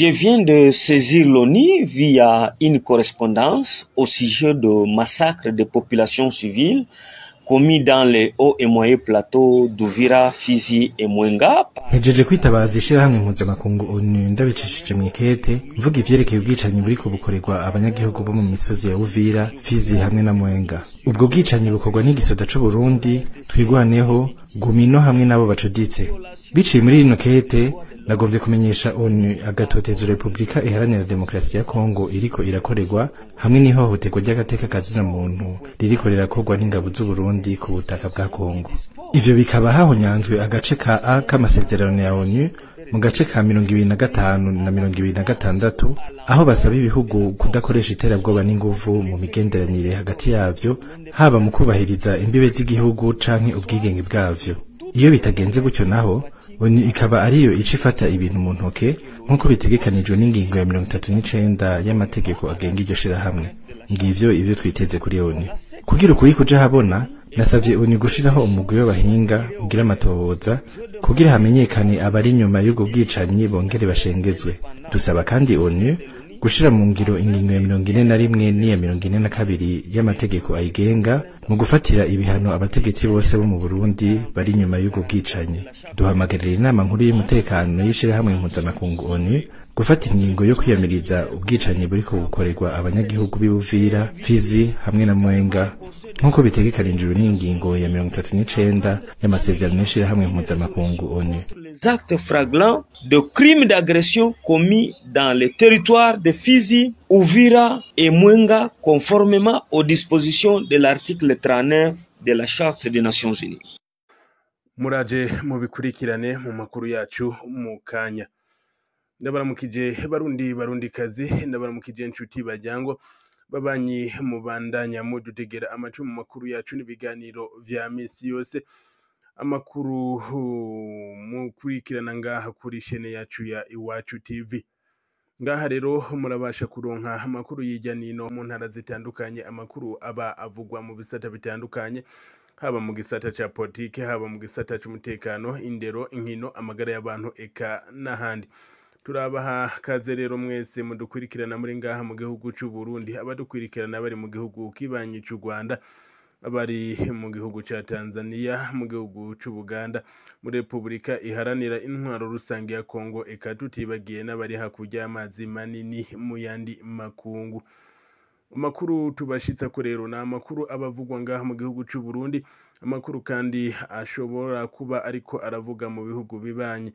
Je viens de saisir l'ONU via une correspondance au sujet de massacres de populations civiles commis dans les hauts et moyens plateaux d'Uvira, Fizi et Mwenga. Njeje kwitabaza ishirahamwe mpuzamakungu ONU ndabicishije mwikete mvuga ivyerekeye ubwicanyi buriko bukorerwa abanyagihugu bo mu misozi ya Uvira, Fizi hamwe na Mwenga. Ubwo bwicanyi bukorwa n'igisoda c'u Burundi twigwaneho Gumino hamwe n'abo bacuditse. Biciye muri rino kete nagombye kumenyesha onu agatotezo repubulika iharanira demokarasi ya kongo iriko irakorerwa hamwe n'ihohoterwa ry'agateka kazina muntu ririko rirakorwa n'ingabo z'uburundi ku butaka bwa kongo ivyo bikaba hahonyanzwe agace ka a k'amasezerano ya onu mu gace ka mirongo ibiri na gatanu na mirongo ibiri na gatandatu aho basaba ibihugu kudakoresha iterabwoba n'inguvu mu migenderanire hagati yavyo haba mu kubahiriza imbibe z'igihugu canke ubwigenge bwavyo iyo bitagenze gutyo naho oni ikaba ariyo ica ifata ibintu mu ntoke nk'uko bitegekanijwe n'ingingo ya mirongo itatu n'icyenda y'amategeko agenga iryo shyirahamwe ngivyo ibyo twiteze kuri oni kugira ukuri kuja habona nasabye oni gushiraho umugwi w'abahinga ugira amatohoza kugira hamenyekane abari inyuma y'ubwo bwicanyi bongere bashengezwe dusaba kandi onu gushyira mu ngiro ingingo ya mirongo ine na rimwe n'iya mirongo ine na kabiri y'amategeko ayigenga mu gufatira ibihano abategetsi bose bo mu burundi bari inyuma y'ubwo bwicanyi duhamagarira inama nkuru y'umutekano y'ishyirahamwe mpuzamakungu onu gufata ingingo yo kwiyamiriza ubwicanyi buriko gukorerwa abanyagihugu b'ibuvira fizi hamwe na mwenga nk'uko bitegekanijwe n'ingingo ya mirongo itatu n'icenda y'amasezerano y'ishirahamwe mpuzamakungu onu actes flagrants de crimes d'agression commis dans le territoires de Fizi, uvira e Mwenga conformément aux dispositions de l'article 39 de la Charte des Nations Unies. muraje mubikurikirane mu makuru yacu mu kanya ndabaramukije barundi barundikazi ndabaramukije inshuti bajyango babanyi mubandanya mudutegera amacumu mu makuru yacu n'ibiganiro vya misi yose amakuru mukurikirana ngaha kuri shene yacu ya iwacu tv ngaha rero murabasha kuronka amakuru y'ijya nino mu ntara zitandukanye amakuru aba avugwa mu bisata bitandukanye haba mu gisata cya politike haba mu gisata cy'umutekano indero inkino amagara y'abantu eka n'ahandi turabaha kaze rero mwese mudukurikirana muri ngaha mu gihugu cy'u Burundi abadukurikirana bari mu gihugu kibanyi cy'u Rwanda bari mu gihugu cya Tanzania mu gihugu cy'u Buganda muri Repubulika iharanira intwaro rusange ya Kongo eka tutibagiye n'abari hakurya y'amazi manini mu yandi makungu Amakuru tubashitsa ko rero ni amakuru aba ngaha mu gihugu cy'u Burundi amakuru kandi ashobora kuba ariko aravuga mu bihugu bibanye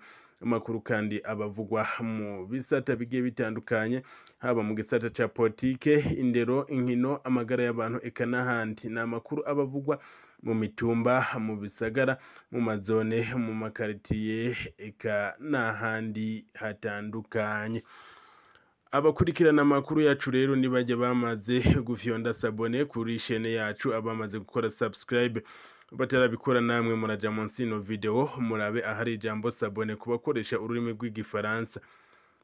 amakuru kandi abavugwa mu bisata bigiye bitandukanye haba mu gisata cya politike indero inkino amagara y'abantu eka n'ahandi ni amakuru abavugwa mu mitumba mu bisagara mu mazone mu makaritiye eka n'ahandi hatandukanye abakurikirana amakuru yacu rero ntibajya bamaze gufyonda sabone kuri shene yacu abamaze gukora subscribe batarabikora namwe murajya munsi y'ino videwo murabe ahari ijambo sabone ku bakoresha ururimi rw'igifaransa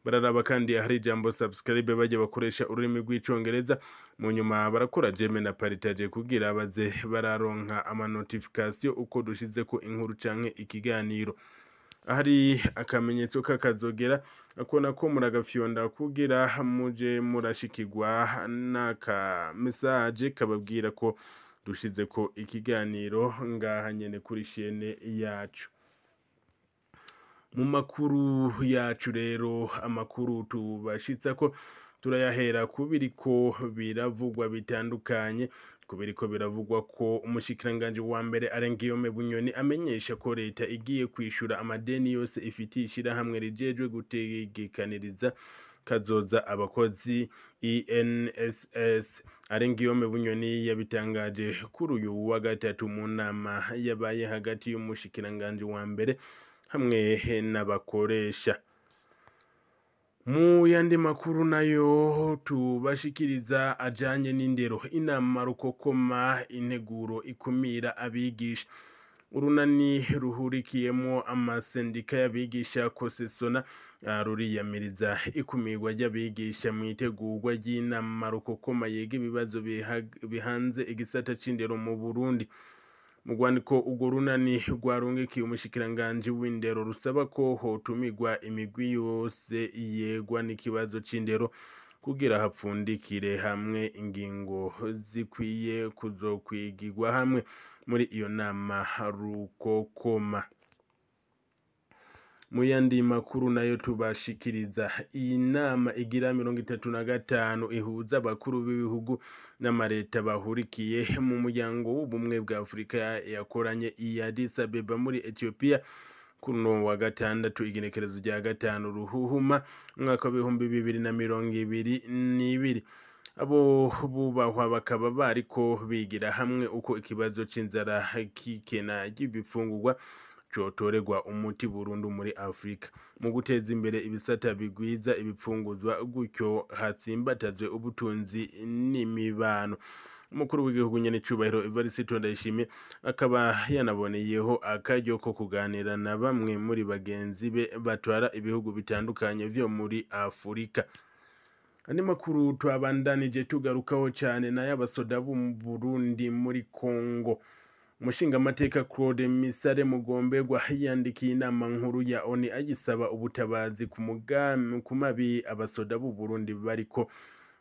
bararaba kandi ahari ijambo subscribe bajya bakoresha ururimi rw'icyongereza mu nyuma barakora jeme na paritaje kugira baze bararonka amanotifikasiyo uko dushize ku inkuru canke ikiganiro hari akamenyetso k'akazogera ako nako muragafyonda kugira muje murashikirwa n'aka mesaje kababwira ko dushize ko ikiganiro ngaha nyene kuri shene yacu mu makuru yacu rero amakuru tubashitsa ko turayahera ku biriko biravugwa bitandukanye ku biriko biravugwa ko umushikiranganji wa mbere arengiyome bunyoni amenyesha ko leta igiye kwishyura amadeni yose ifitiye ishirahamwe rijejwe gutegekaniriza kazoza abakozi enss arengiyome bunyoni yabitangaje kuri uyu wa gatatu mu nama yabaye hagati y'umushikiranganji wa mbere hamwe n'abakoresha mu yandi makuru nayo tubashikiriza ajyanye n'indero inama rukokoma integuro ikumira abigisha urunani ruhurikiyemo amasendika y'abigisha kosesona ruriyamiriza ikumirwa ry'abigisha mu itegurwa ry'inama rukokoma yiga ibibazo bihanze igisata c'indero mu burundi mu rwandiko urwo runani rwarungikiye umushikiranganji w'indero rusaba ko hotumigwa imigwi yose yegwa n'ikibazo c'indero kugira hapfundikire hamwe ingingo zikwiye kuzokwigirwa hamwe muri iyo nama rukokoma mu yandi makuru nayo tubashikiriza iyi nama igira mirongo itatu na gatanu ihuza abakuru b'ibihugu n'amareta bahurikiye mu muryango w'ubumwe bwa afurika yakoranye iya Addis muri Ethiopia kuno wa gatandatu igenekerezo rya gatanu ruhuhuma umwaka w'ibihumbi bibiri na mirongo ibiri n'ibiri abo bubahwa bakaba bariko bigira hamwe uko ikibazo cy’inzara kikena ry'ibifungurwa cyotorerwa umuti burundu muri afurika mu guteza imbere ibisata bigwiza ibipfunguzwa gutyo hatsimbatazwe ubutunzi n'imibano umukuru w'igihugu nyeny'icyubahiro evariste ndayishimiye akaba yanaboneyeho akaryo ko kuganira na bamwe muri bagenzi be batwara ibihugu bitandukanye byo muri afurika andi makuru twabandanije tugarukaho cyane n'ay'abasoda b'u Burundi muri Kongo umushingamateka claude misare mugombegwa yandikiye inama nkuru ya oni agisaba ubutabazi ku mugambi ku mabi abasoda b'u burundi bariko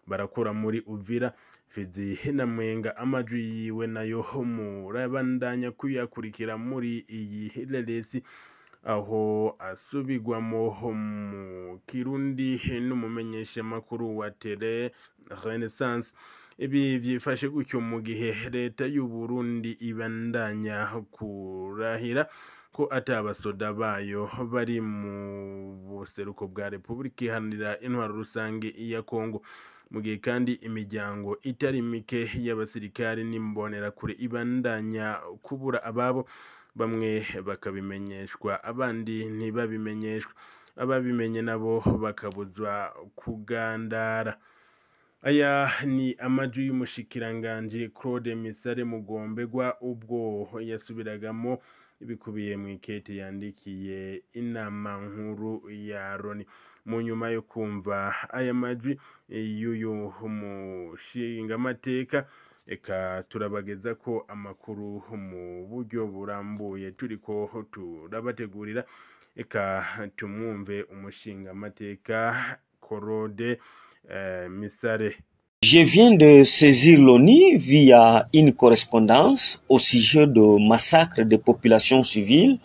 barakora muri uvira fizi na mwenga amajwi yiwe nayo murabandanya kuyakurikira muri iyi hereresi aho asubigwamo mu kirundi n'umumenyeshamakuru wa tele renaissance ibi byifashe gutyo mu gihe leta y’u Burundi ibandanya kurahira ko atabasoda bayo bari mu buseruko bwa repubulika iharanira intwaro rusange ya kongo mu gihe kandi imiryango itari mike y'abasirikari n'imbonerakure ibandanya kubura ababo bamwe bakabimenyeshwa abandi ntibabimenyeshwe ababimenye nabo bakabuzwa kugandara aya ni amajwi y'umushikiranganji claude misare mugombegwa ubwo yasubiragamo bikubiye mu ikete yandikiye inama nkuru ya loni mu nyuma yo kumva aya majwi eh, y'uyu mushingamateka reka turabageza ko amakuru mu buryo burambuye turi ko turabategurira reka tumwumve umushingamateka claude Euh, Misare Je viens de saisir l'ONU via une correspondance au sujet de massacres des populations civiles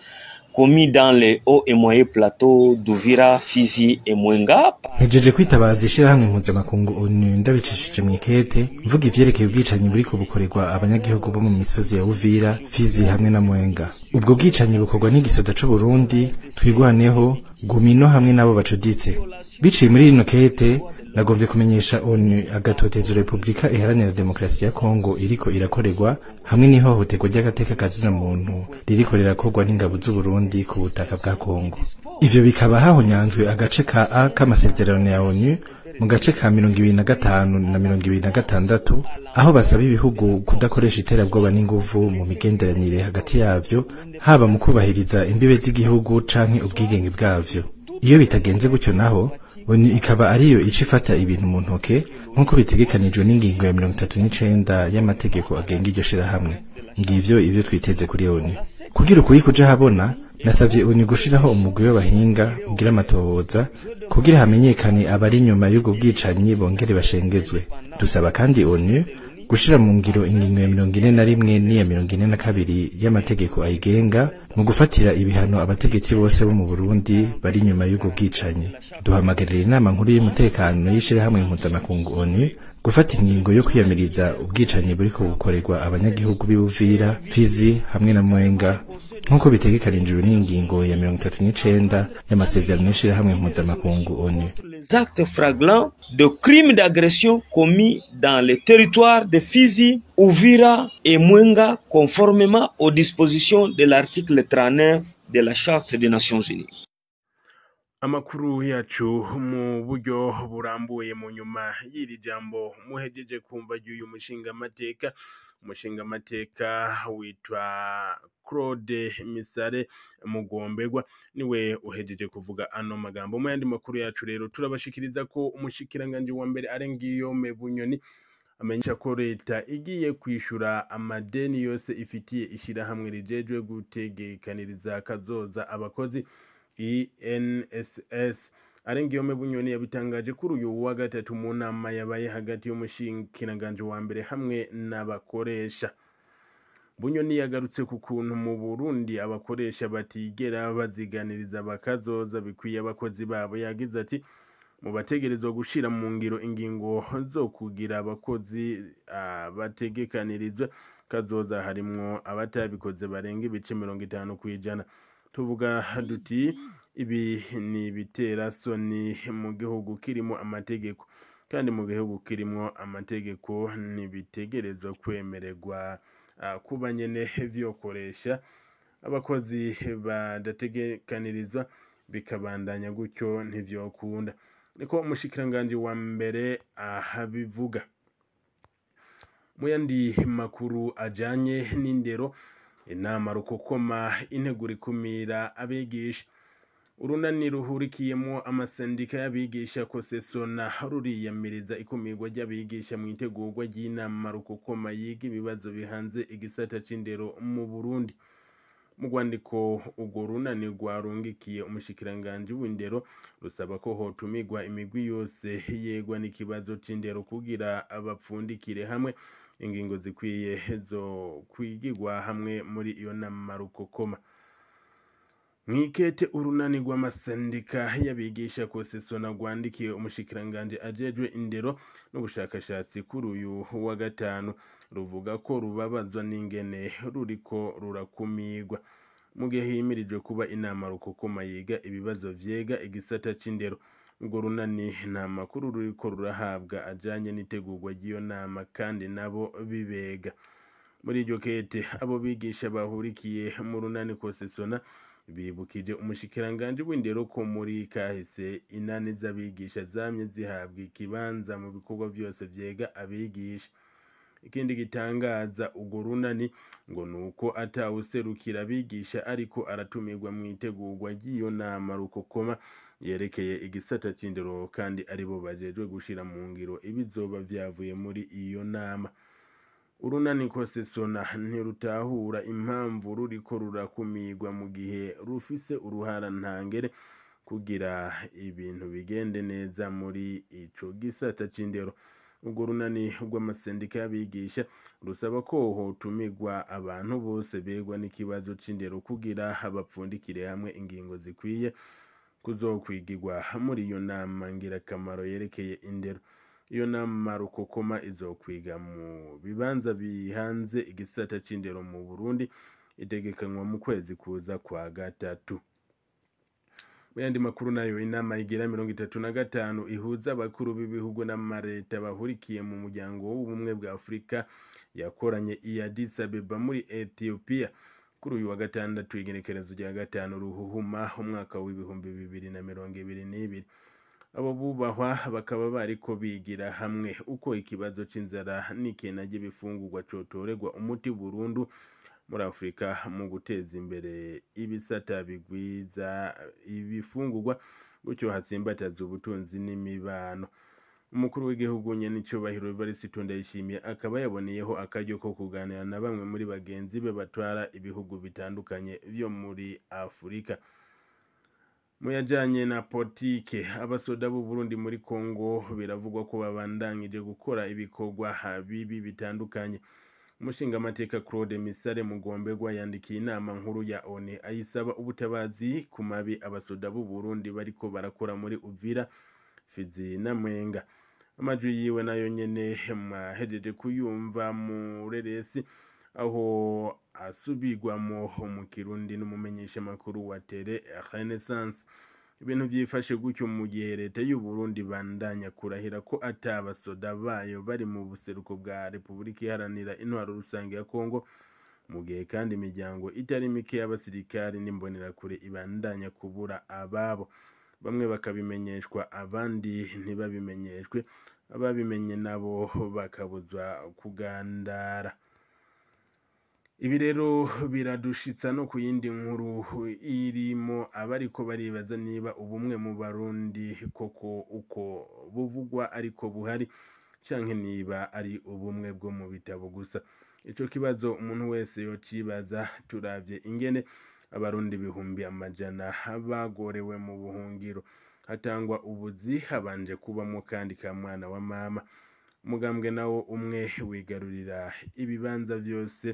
commis dans les hauts et moyens plateaux d'Uvira, Fizi et Mwenga. Hejeje kwitabaza ishyirahamwe mpuzamakungu ONU ndabicishije mu ikete mvuga ivyerekeye ubwicanyi buriko bukorerwa abanyagihugu bo mu misozi ya Uvira, Fizi hamwe na Mwenga. Ubwo bwicanyi bukorwa n'igisoda c'u Burundi twigwaneho Gumino hamwe n'abo bacuditse. Biciye muri rino kete nagombye kumenyesha onu agatoteza repubulika iharanira demokarasi ya kongo iriko irakorerwa hamwe n'ihohoterwa ry'agateka kazina muntu ririko rirakorwa n'ingabo z'uburundi ku butaka bwa kongo ivyo bikaba hahonyanzwe agace ka a k'amasezerano ya onu mu gace ka mirongo ibiri na gatanu na mirongo ibiri na gatandatu aho basaba ibihugu kudakoresha iterabwoba n'inguvu mu migenderanire hagati yavyo haba mu kubahiriza imbibe z'igihugu canke ubwigenge bwavyo iyo bitagenze gutyo naho onu ikaba ariyo ica ifata ibintu mu ntoke nk'uko bitegekanijwe n'ingingo ya mirongo itatu n'icenda y'amategeko agenga iryo shirahamwe ngivyo ivyo twiteze kuri onu kugira ukuri kuja habona nasavye onu gushiraho umugwi w'abahinga ugira amatohoza kugira hamenyekane abari inyuma y'ubwo bwicanyi bongere bashengezwe dusaba kandi onu gushyira mu ngiro ingingo ya mirongo ine na rimwe n'iya mirongo ine na kabiri y'amategeko ayigenga mu gufatira ibihano abategetsi bose bo mu burundi bari inyuma y'ubwo bwicanyi duhamagarira inama nkuru y'umutekano y'ishyirahamwe mpuzamakungu onu gufata ingingo yo kwiyamiriza ubwicanyi buri kubukorerwa abanyagihugu b'ibuvira fizi hamwe na mwenga nk'uko bitegekanirijwe n'ingingo ya mirongo itatu n'icenda y'amasezerano y'ishirahamwe mpuzamakungu onu Acte flagrant de crimes d'agression commis dans les territoires de Fizi, Uvira et Mwenga conformément aux dispositions de l'article 39 de la Charte des Nations Unies. Amakuru yacu mu buryo burambuye mu nyuma y'iri jambo muhejeje kumva ry'uyu mushingamateka, umushingamateka witwa Claude Misare Mugomberwa niwe uhejeje kuvuga ano magambo, mu yandi makuru yacu rero turabashikiriza ko umushikiranganji wa mbere ari ngiyo mebunyoni amenyesha ko leta igiye kwishyura amadeni yose ifitiye ishyirahamwe rijejwe gutegekaniriza kazoza abakozi enss arengeyome bunyoni yabitangaje kuri uyu wa gatatu mu nama yabaye hagati y'umushikiranganji wa mbere hamwe n'abakoresha bunyoni yagarutse ku kuntu mu burundi abakoresha batigera baziganiriza bakazoza bikwiye abakozi babo yagize ati mu bategerezwa gushira mu ngiro ingingo zo kugira abakozi bategekanirizwa kazoza harimo abatabikoze barenga ibice mirongo itanu ku ijana tuvuga duti ibi ni ibitera soni mu gihugu kirimo amategeko kandi mu gihugu kirimo amategeko ntibitegerezwa kwemererwa kuba nyine byokoresha abakozi badategekaniriza bikabandanya gutyo ntibyokunda niko umushikiranganji wa mbere ahabivuga mu yandi makuru ajyanye n'indero inama rukokoma integura ikumira abigisha urunani ruhurikiyemo amasendika y'abigisha kosesona ruriyamiriza ikumirwa ry'abigisha mu itegurwa ry'inama rukokoma yiga ibibazo bihanze igisata c'indero mu burundi mu rwandiko urwo runani rwarungikiye umushikiranganji w'indero rusaba ko hotumigwa imigwi yose yegwa n'ikibazo c'indero kugira bapfundikire hamwe ingingo zikwiye zo kwigirwa hamwe muri iyo nama rukokoma mwikete urunani rw'amasendika y'abigisha kosesona rwandikiye umushikiranganji ajejwe indero n'ubushakashatsi kuri uyu wa gatanu ruvuga ko rubabazwa n'ingene ruriko rurakumirwa mu gihe himirijwe kuba inama rukokoma yiga ibibazo vyega igisata cy’indero urwo runani nta makuru ruriko rurahabwa ajanye n'itegurwa ry'iyo nama kandi nabo bibega muri iryo kete abo bigisha bahurikiye mu runani kosesona bibukije umushikiranganji w'indero ko muri kahise inani z'abigisha zamye zihabwa ikibanza mu bikorwa byose vyega abigisha ikindi gitangaza urwo runani ngo ni uko atawuserukira abigisha ariko aratumirwa mu itegurwa ry'iyo nama rukokoma yerekeye igisata c'indero kandi aribo bajejwe gushira mu ngiro ibizoba vyavuye muri iyo nama urunaniko sesona ntirutahura impamvu ruriko rurakumigwa mu gihe rufise uruhara ntangere kugira ibintu bigende neza muri ico gisata c'indero urwo runani rw'amasendika y'abigisha rusaba ko hotumigwa abantu bose begwa n'ikibazo c'indero kugira bapfundikire hamwe ingingo zikwiye kuzokwigirwa muri iyo nama ngirakamaro yerekeye indero iyo nama rukokoma izokwiga mu bibanza bihanze igisata c'indero mu burundi itegekanwa mu kwezi kuza kwa gatatu mu yandi makuru nayo inama igira mirongo itatu na gatanu ihuza abakuru b'ibihugu n'amareta bahurikiye mu muryango w'ubumwe bwa afurika yakoranye i addis abeba muri ethiopia kuri uyu wa gatandatu igenekerezo rya gatanu ruhuhuma umwaka w'ibihumbi bibiri na mirongo ibiri n'ibiri abo bubahwa bakaba bariko bigira hamwe uko ikibazo c'inzara n'ikenage bifungurwa cotoregwa umuti burundu muri afurika mu guteza imbere ibisata bigwiza ibifungurwa gutyo hatsimbataza ubutunzi n'imibano umukuru w'igihugu nyenicubahiro evariste yishimiye akaba yaboneyeho akaryo ko kuganira na bamwe muri bagenzi be batwara ibihugu bitandukanye vyo muri afurika mu yajyanye na politike abasoda b'u Burundi muri Kongo biravugwa ko babandanyije gukora ibikorwa bibi bitandukanye umushingamateka claude misare mugomberwa yandikiye inama nkuru ya one ayisaba ubutabazi ku mabi abasoda b'u Burundi bariko barakora muri uvira fizi na mwenga amajwi yiwe nayo nyene mwahejeje kuyumva mu reresi aho asubigwamo mu kirundi n'umumenyeshamakuru wa tele renaissance ibintu byifashe gutyo mu gihe leta y’u Burundi bandanya kurahira ko atabasoda bayo bari mu buseruko bwa repubulika iharanira intwaro rusange ya kongo mu gihe kandi imiryango itari mike y'abasirikari n'imbonerakure ibandanya kubura ababo bamwe bakabimenyeshwa abandi ntibabimenyeshwe ababimenye nabo bakabuzwa kugandara ibi rero biradushitsa no ku yindi nkuru irimo abariko baribaza niba ubumwe mu barundi koko uko buvugwa ariko buhari cyangwa niba ari ubumwe bwo mu bitabo gusa icyo kibazo umuntu wese yocibaza turabye ingene abarundi bihumbi amajana bagorewe mu buhungiro hatangwa ubuzi habanje kubamo kandi ka mwana wa mama umugambwe nawo umwe wigarurira ibibanza byose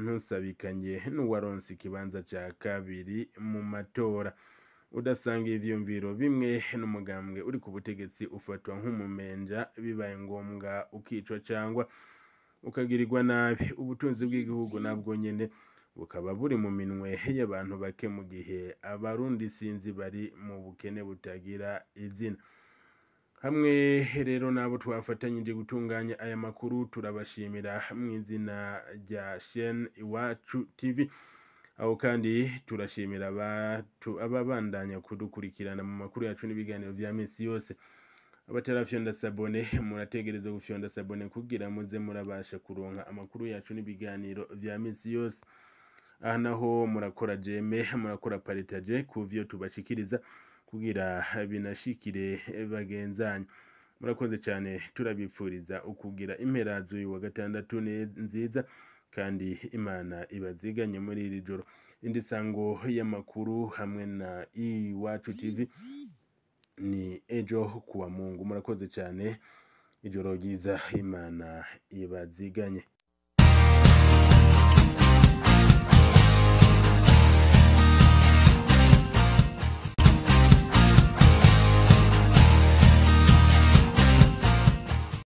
ntusabikanye n'uwaronse ikibanza cya kabiri mu matora udasanga ivyumviro bimwe n'umugambwe uri ku butegetsi ufatwa nk'umumenja bibaye ngombwa ukicwa cyangwa ukagirirwa nabi ubutunzi bw'igihugu nabwo nyene bukaba buri mu minwe y'abantu bake mu gihe abarundi sinzi bari mu bukene butagira izina hamwe rero n'abo twafatanyije gutunganya aya makuru turabashimira mu izina rya sheni iwacu tv aho kandi turashimira ababandanya kudukurikirana mu makuru yacu n'ibiganiro bya minsi yose abatarafyonda sabone murategereza gufyonda sabone kugira muze murabasha kuronka amakuru yacu n'ibiganiro bya minsi yose aha naho murakora jeme murakora paritaje ku byo tubashikiriza kugira binashikire bagenzanyu murakoze cyane turabipfuriza ukubwira impera z'uyu wa gatandatu nziza kandi imana ibaziganye muri iri joro indi sango y'amakuru hamwe na iwacu tv ni ejo kuwa mungu murakoze cyane ijoro ryiza imana ibaziganye